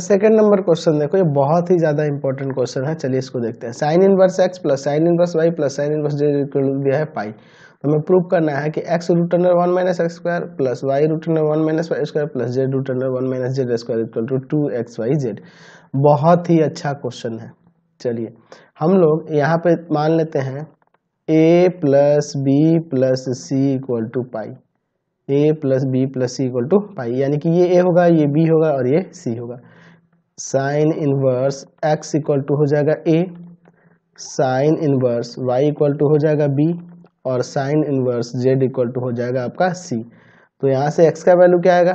second number question देखो ये बहुत ही ज्यादा इंपॉर्टेंट क्वेश्चन है चलिए इसको देखते हैं sine inverse X plus sine inverse Y plus sine inverse Z दिया है पाई तो हमें प्रूव करना है कि X root under one minus X square plus Y root under one minus Y square plus Z root under one minus Z square equal to two X Y Z बहुत ही अच्छा question है चलिए हम लोग यहाँ पे मान लेते हैं A plus B plus C equal to pi A plus B plus C equal to pi यानी कि ये ए होगा ये बी होगा और ये सी होगा sine inverse X equal to हो जाएगा A sine inverse Y equal to हो जाएगा बी और sine inverse Z equal to हो जाएगा आपका सी तो यहाँ से एक्स का वैल्यू क्या आएगा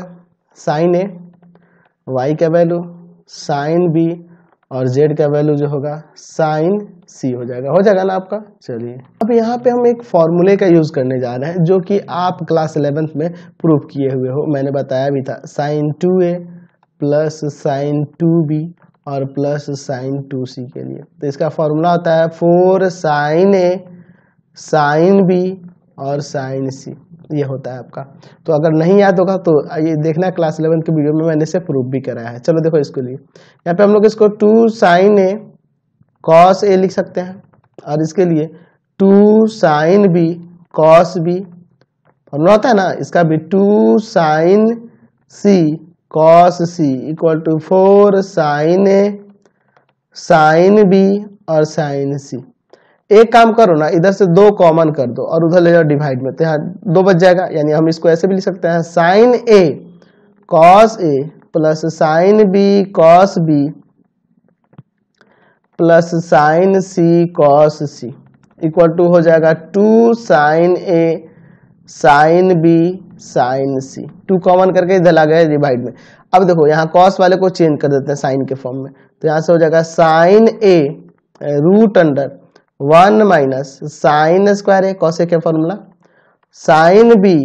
साइन ए वाई का वैल्यू साइन बी और जेड का वैल्यू जो होगा साइन सी हो जाएगा हो जाएगा ना आपका चलिए अब यहाँ पे हम एक फॉर्मूले का यूज़ करने जा रहे हैं जो कि आप क्लास इलेवेंथ में प्रूव किए हुए हो मैंने बताया भी था sine two A plus sine two B और प्लस साइन टू सी के लिए तो इसका फॉर्मूला होता है four sine A sine B और साइन सी ये होता है आपका तो अगर नहीं याद होगा तो ये देखना क्लास इलेवन के वीडियो में मैंने इसे प्रूफ भी कराया है चलो देखो इसके लिए यहाँ पे हम लोग इसको two sine A cos A लिख सकते हैं और इसके लिए two sine B cos B formula होता है ना इसका भी two sine C cos C equal to four sine A sine B और साइन सी एक काम करो ना इधर से दो कॉमन कर दो और उधर ले जाओ डिवाइड में तो यहाँ दो बच जाएगा यानी हम इसको ऐसे भी लिख सकते हैं sine A cos A plus sine B cos B plus sine C cos C equal to हो जाएगा two sine A sine B sine C two common करके इधर ला गया डिवाइड में अब देखो यहाँ कॉस वाले को चेंज कर देते हैं साइन के फॉर्म में तो यहाँ से हो जाएगा sine A root under one minus sine square A cos A क्या फॉर्मूला साइन बी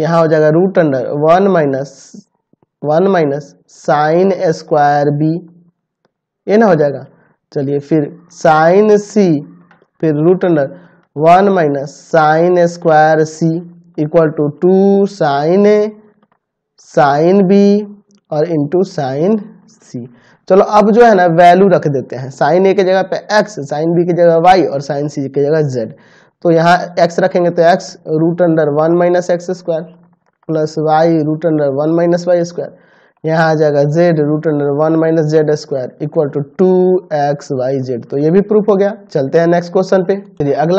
यहाँ हो जाएगा root under one minus one minus sine square B ये ना हो जाएगा चलिए फिर साइन सी फिर root under one minus sine square C equal to two sine A sine B और इंटू साइन सी चलो अब जो है ना वैल्यू रख देते हैं साइन ए के जगह पे एक्स साइन बी की जगह वाई और साइन सी की जगह जेड तो यहाँ एक्स रखेंगे तो X root under one minus X square plus Y root under one minus Y square यहाँ आ जाएगा Z root under one minus Z square equal to two X Y Z तो ये भी प्रूफ हो गया चलते हैं नेक्स्ट क्वेश्चन पे चलिए अगला